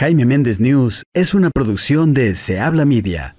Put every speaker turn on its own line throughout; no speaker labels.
Jaime Méndez News es una producción de Se Habla Media.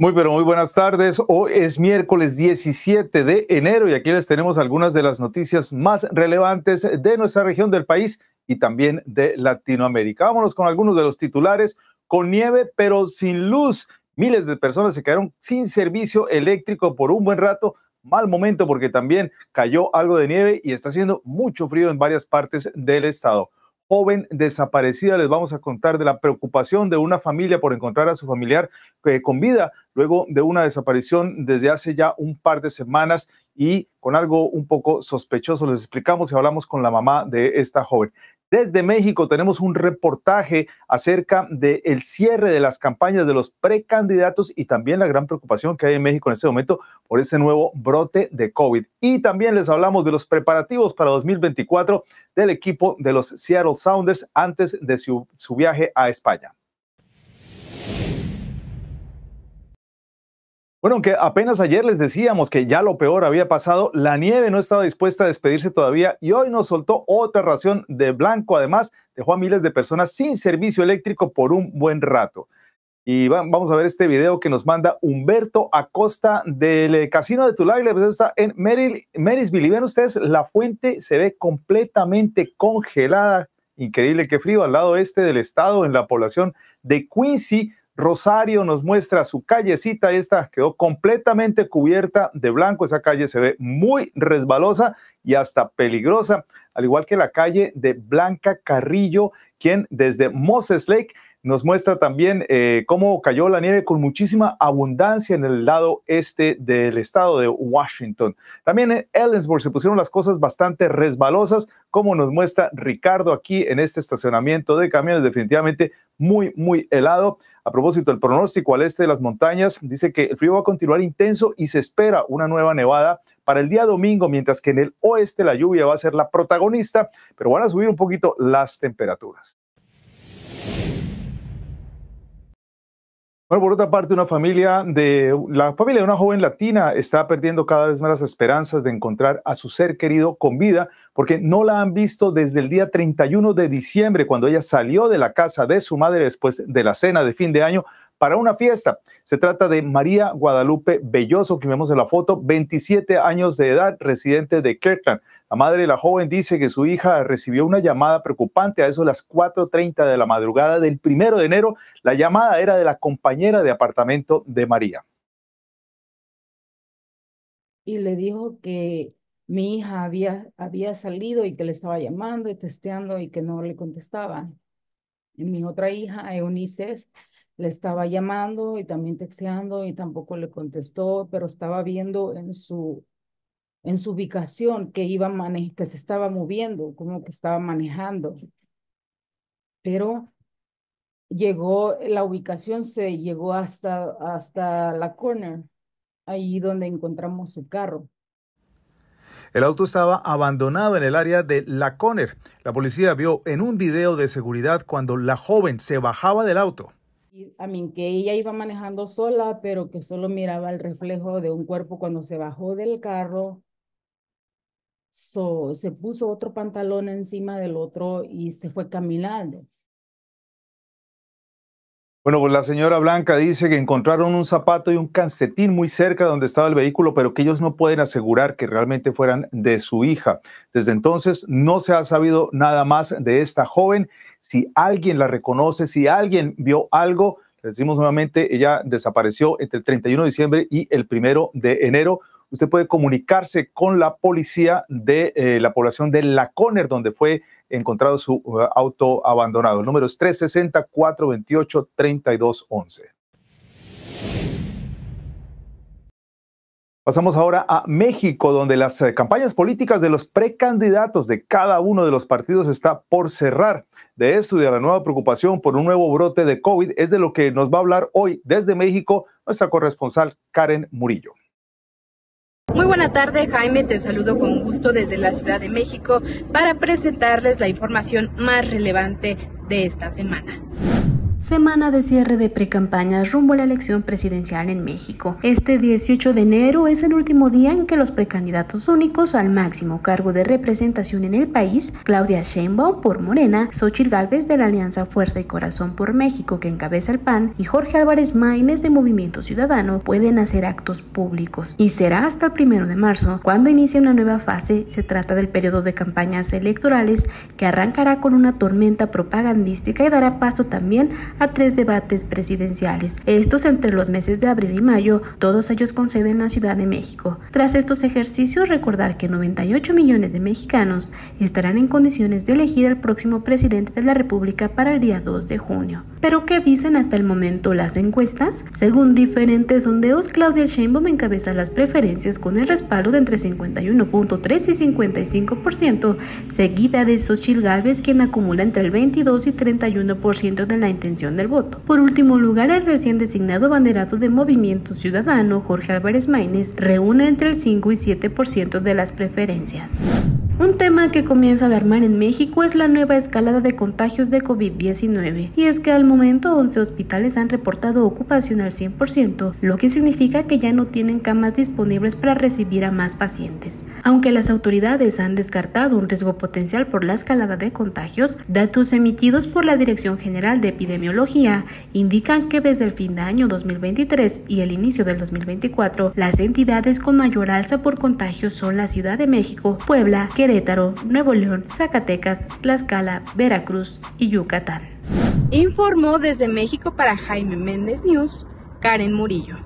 Muy, pero muy buenas tardes. Hoy es miércoles 17 de enero y aquí les tenemos algunas de las noticias más relevantes de nuestra región del país y también de Latinoamérica. Vámonos con algunos de los titulares. Con nieve, pero sin luz. Miles de personas se quedaron sin servicio eléctrico por un buen rato. Mal momento porque también cayó algo de nieve y está haciendo mucho frío en varias partes del estado joven desaparecida. Les vamos a contar de la preocupación de una familia por encontrar a su familiar eh, con vida luego de una desaparición desde hace ya un par de semanas y con algo un poco sospechoso. Les explicamos y hablamos con la mamá de esta joven. Desde México tenemos un reportaje acerca del el cierre de las campañas de los precandidatos y también la gran preocupación que hay en México en este momento por ese nuevo brote de COVID. Y también les hablamos de los preparativos para 2024 del equipo de los Seattle Sounders antes de su viaje a España. Bueno, aunque apenas ayer les decíamos que ya lo peor había pasado, la nieve no estaba dispuesta a despedirse todavía y hoy nos soltó otra ración de blanco. Además, dejó a miles de personas sin servicio eléctrico por un buen rato. Y vamos a ver este video que nos manda Humberto Acosta del eh, Casino de Tulay. Pues está en Merisville. Marysville. Y ven ustedes, la fuente se ve completamente congelada. Increíble, qué frío al lado este del estado, en la población de Quincy Rosario nos muestra su callecita, esta quedó completamente cubierta de blanco, esa calle se ve muy resbalosa y hasta peligrosa, al igual que la calle de Blanca Carrillo, quien desde Moses Lake nos muestra también eh, cómo cayó la nieve con muchísima abundancia en el lado este del estado de Washington. También en Ellensburg se pusieron las cosas bastante resbalosas, como nos muestra Ricardo aquí en este estacionamiento de camiones, definitivamente muy, muy helado. A propósito, el pronóstico al este de las montañas dice que el frío va a continuar intenso y se espera una nueva nevada para el día domingo, mientras que en el oeste la lluvia va a ser la protagonista, pero van a subir un poquito las temperaturas. Bueno, por otra parte, una familia de la familia de una joven latina está perdiendo cada vez más las esperanzas de encontrar a su ser querido con vida, porque no la han visto desde el día 31 de diciembre, cuando ella salió de la casa de su madre después de la cena de fin de año para una fiesta. Se trata de María Guadalupe Belloso, que vemos en la foto, 27 años de edad, residente de Kirkland. La madre de la joven dice que su hija recibió una llamada preocupante a eso de las 4.30 de la madrugada del primero de enero. La llamada era de la compañera de apartamento de María.
Y le dijo que mi hija había, había salido y que le estaba llamando y testeando y que no le contestaba. Y mi otra hija, Eunice, le estaba llamando y también texteando y tampoco le contestó, pero estaba viendo en su en su ubicación que iba que se estaba moviendo, como que estaba manejando. Pero llegó la ubicación se llegó hasta hasta la corner, ahí donde encontramos su carro.
El auto estaba abandonado en el área de La corner. La policía vio en un video de seguridad cuando la joven se bajaba del auto
a mí que ella iba manejando sola, pero que solo miraba el reflejo de un cuerpo cuando se bajó del carro. se puso otro pantalón encima del otro y se fue caminando.
Bueno, pues la señora Blanca dice que encontraron un zapato y un calcetín muy cerca donde estaba el vehículo, pero que ellos no pueden asegurar que realmente fueran de su hija. Desde entonces no se ha sabido nada más de esta joven. Si alguien la reconoce, si alguien vio algo, le decimos nuevamente, ella desapareció entre el 31 de diciembre y el 1 de enero. Usted puede comunicarse con la policía de eh, la población de Laconer, donde fue encontrado su uh, auto abandonado. El número es 360-428-3211. Pasamos ahora a México, donde las eh, campañas políticas de los precandidatos de cada uno de los partidos está por cerrar. De esto y de la nueva preocupación por un nuevo brote de COVID es de lo que nos va a hablar hoy desde México nuestra corresponsal Karen Murillo
tarde, Jaime, te saludo con gusto desde la Ciudad de México para presentarles la información más relevante de esta semana. Semana de cierre de precampañas rumbo a la elección presidencial en México. Este 18 de enero es el último día en que los precandidatos únicos al máximo cargo de representación en el país, Claudia Sheinbaum por Morena, Xochitl Gálvez de la Alianza Fuerza y Corazón por México que encabeza el PAN y Jorge Álvarez Maínez de Movimiento Ciudadano pueden hacer actos públicos. Y será hasta el 1 de marzo cuando inicie una nueva fase. Se trata del periodo de campañas electorales que arrancará con una tormenta propagandística y dará paso también a tres debates presidenciales, estos entre los meses de abril y mayo, todos ellos con sede en la Ciudad de México. Tras estos ejercicios, recordar que 98 millones de mexicanos estarán en condiciones de elegir al próximo presidente de la República para el día 2 de junio. Pero ¿qué dicen hasta el momento las encuestas? Según diferentes sondeos, Claudia Sheinbaum encabeza las preferencias con el respaldo de entre 51.3 y 55%, seguida de Xochitl Gálvez, quien acumula entre el 22 y 31% de la intención del voto. Por último lugar, el recién designado banderado de Movimiento Ciudadano, Jorge Álvarez Maínez, reúne entre el 5 y 7% de las preferencias. Un tema que comienza a alarmar en México es la nueva escalada de contagios de COVID-19, y es que al momento 11 hospitales han reportado ocupación al 100%, lo que significa que ya no tienen camas disponibles para recibir a más pacientes. Aunque las autoridades han descartado un riesgo potencial por la escalada de contagios, datos emitidos por la Dirección General de Epidemiología indican que desde el fin de año 2023 y el inicio del 2024, las entidades con mayor alza por contagios son la Ciudad de México, Puebla, que Querétaro, Nuevo León, Zacatecas, Tlaxcala, Veracruz y Yucatán. Informó desde México para Jaime Méndez News, Karen Murillo.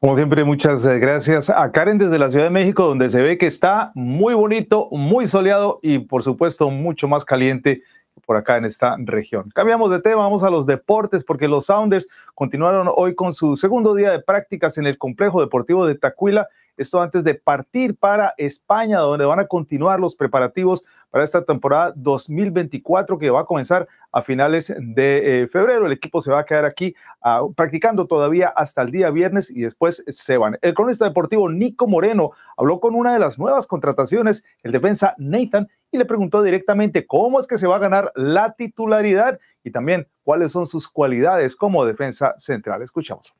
Como siempre, muchas eh, gracias a Karen desde la Ciudad de México, donde se ve que está muy bonito, muy soleado y por supuesto mucho más caliente por acá en esta región. Cambiamos de tema, vamos a los deportes, porque los Sounders continuaron hoy con su segundo día de prácticas en el complejo deportivo de Tacuila esto antes de partir para España, donde van a continuar los preparativos para esta temporada 2024 que va a comenzar a finales de eh, febrero. El equipo se va a quedar aquí ah, practicando todavía hasta el día viernes y después se van. El cronista deportivo Nico Moreno habló con una de las nuevas contrataciones, el defensa Nathan, y le preguntó directamente cómo es que se va a ganar la titularidad y también cuáles son sus cualidades como defensa central. Escuchamos.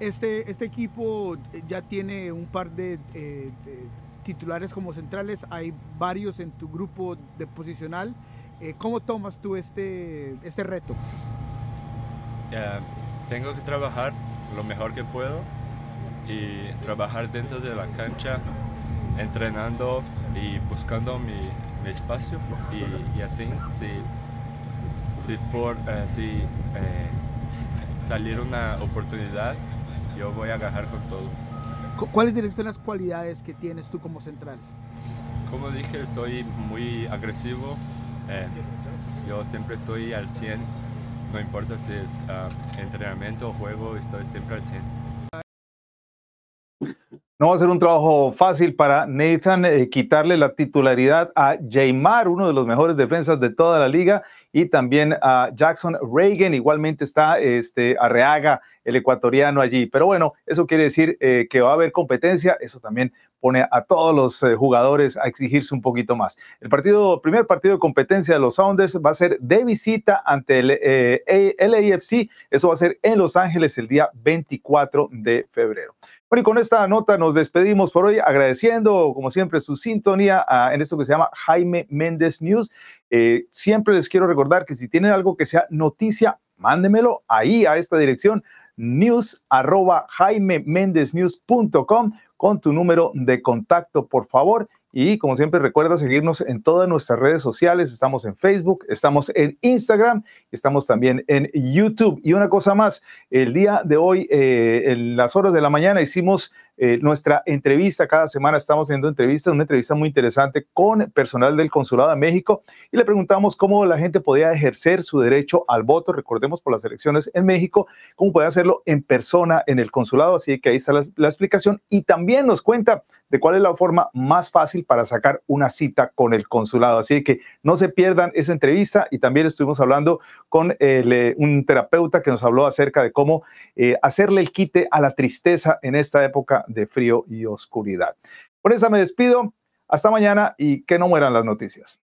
Este, este equipo eh, ya tiene un par eh, de, titulares como centrales, hay varios en tu grupo de posicional. Eh, ¿Cómo tomas tú este, este reto?
tengo que trabajar lo mejor que puedo y trabajar dentro de la cancha, entrenando y buscando mi, espacio y, así, si, si, salir una oportunidad yo voy a agarrar con todo.
¿Cuáles dirías son las cualidades que tienes tú como central?
Como dije, soy muy agresivo. Eh, yo siempre estoy al 100, no importa si es ah, entrenamiento o juego, estoy siempre al 100.
No va a ser un trabajo fácil para Nathan eh, quitarle la titularidad a Jaymar, uno de los mejores defensas de toda la liga, y también a Jackson Reagan. Igualmente está este, Arreaga, el ecuatoriano allí. Pero bueno, eso quiere decir eh, que va a haber competencia. Eso también pone a todos los eh, jugadores a exigirse un poquito más. El partido, primer partido de competencia de los Sounders va a ser de visita ante el eh, LAFC. Eso va a ser en Los Ángeles el día 24 de febrero. Bueno, y con esta nota nos despedimos por hoy, agradeciendo, como siempre, su sintonía ah, en esto que se llama Jaime Méndez News. Eh, siempre les quiero recordar que si tienen algo que sea noticia, mándemelo ahí a esta dirección news arroba con tu número de contacto, por favor. Y como siempre, recuerda seguirnos en todas nuestras redes sociales. Estamos en Facebook, estamos en Instagram, estamos también en YouTube. Y una cosa más, el día de hoy, eh, en las horas de la mañana, hicimos eh, nuestra entrevista. Cada semana estamos haciendo entrevistas, una entrevista muy interesante con personal del Consulado de México y le preguntamos cómo la gente podía ejercer su derecho al voto, recordemos por las elecciones en México, cómo puede hacerlo en persona en el consulado. Así que ahí está la, explicación y también nos cuenta de cuál es la forma más fácil para sacar una cita con el consulado. Así que no se pierdan esa entrevista y también estuvimos hablando con eh, un terapeuta que nos habló acerca de cómo eh, hacerle el quite a la tristeza en esta época de frío y oscuridad. Por eso me despido. Hasta mañana y que no mueran las noticias.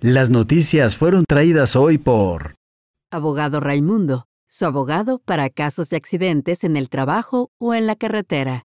Las noticias fueron traídas hoy
por Abogado Raimundo, su abogado para casos de accidentes en el trabajo o en la carretera.